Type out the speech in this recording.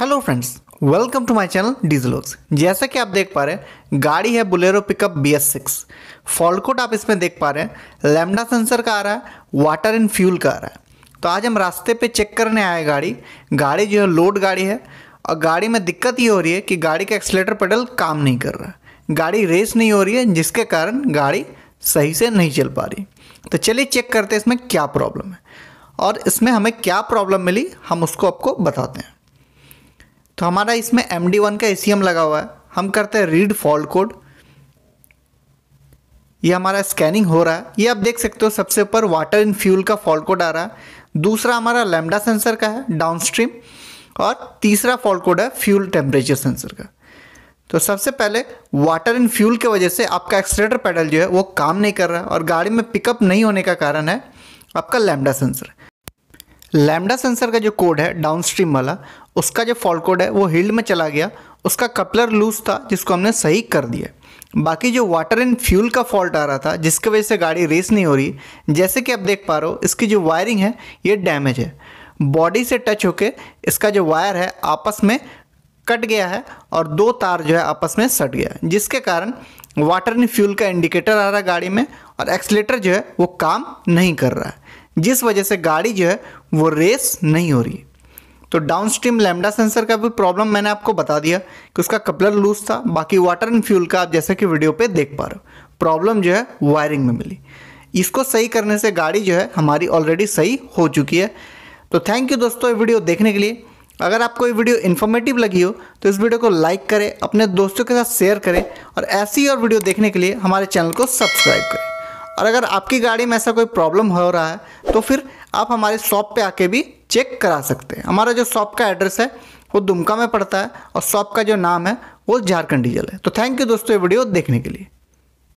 hello friends welcome to my channel डीजलोक्स जैसा कि आप देख पा रहे हैं गाड़ी है Bolero pickup B S six fault code आप इसमें देख पा रहे हैं लेमडा सेंसर का आ रहा है वाटर एंड फ्यूल का आ रहा है तो आज हम रास्ते पे चेक करने आए गाड़ी गाड़ी जो है लोड गाड़ी है और गाड़ी में दिक्कत ये हो रही है कि गाड़ी का एक्सलेटर पेडल काम नहीं कर रहा गाड़ी रेस नहीं हो रही है जिसके कारण गाड़ी सही से नहीं चल पा रही तो चलिए चेक करते हैं इसमें क्या प्रॉब्लम है और इसमें हमें क्या प्रॉब्लम मिली हम उसको आपको बताते हैं तो हमारा इसमें एम डी वन का ए सी एम लगा हुआ है हम करते हैं रीड फॉल्ट कोड ये हमारा स्कैनिंग हो रहा है ये आप देख सकते हो सबसे ऊपर वाटर इन फ्यूल का फॉल्ट कोड आ रहा है दूसरा हमारा लैमडा सेंसर का है डाउन स्ट्रीम और तीसरा फॉल्ट कोड है फ्यूल टेम्परेचर सेंसर का तो सबसे पहले वाटर इन फ्यूल की वजह से आपका एक्सलेटर पैडल जो है वो काम नहीं कर रहा और गाड़ी में पिकअप नहीं होने का कारण है आपका लैमडा सेंसर लैमडा सेंसर का जो कोड है डाउनस्ट्रीम वाला उसका जो फॉल्ट कोड है वो हिल्ड में चला गया उसका कपलर लूज था जिसको हमने सही कर दिया बाकी जो वाटर एंड फ्यूल का फॉल्ट आ रहा था जिसकी वजह से गाड़ी रेस नहीं हो रही जैसे कि आप देख पा रहे हो इसकी जो वायरिंग है ये डैमेज है बॉडी से टच होके इसका जो वायर है आपस में कट गया है और दो तार जो है आपस में सट गया है जिसके कारण वाटर एंड फ्यूल का इंडिकेटर आ रहा है गाड़ी में और एक्सलेटर जो है वो काम नहीं कर रहा है जिस वजह से गाड़ी जो है वो रेस नहीं हो रही तो डाउन स्ट्रीम लैमडा सेंसर का भी प्रॉब्लम मैंने आपको बता दिया कि उसका कपलर लूज था बाकी वाटर एंड फ्यूल का आप जैसे कि वीडियो पे देख पा रहे हो प्रॉब्लम जो है वायरिंग में मिली इसको सही करने से गाड़ी जो है हमारी ऑलरेडी सही हो चुकी है तो थैंक यू दोस्तों ये वीडियो देखने के लिए अगर आपको ये वीडियो इन्फॉर्मेटिव लगी हो तो इस वीडियो को लाइक करें अपने दोस्तों के साथ शेयर करें और ऐसी और वीडियो देखने के लिए हमारे चैनल को सब्सक्राइब करें और अगर आपकी गाड़ी में ऐसा कोई प्रॉब्लम हो रहा है तो फिर आप हमारे शॉप पे आके भी चेक करा सकते हैं हमारा जो शॉप का एड्रेस है वो दुमका में पड़ता है और शॉप का जो नाम है वो झारखंड डीजल है तो थैंक यू दोस्तों ये वीडियो देखने के लिए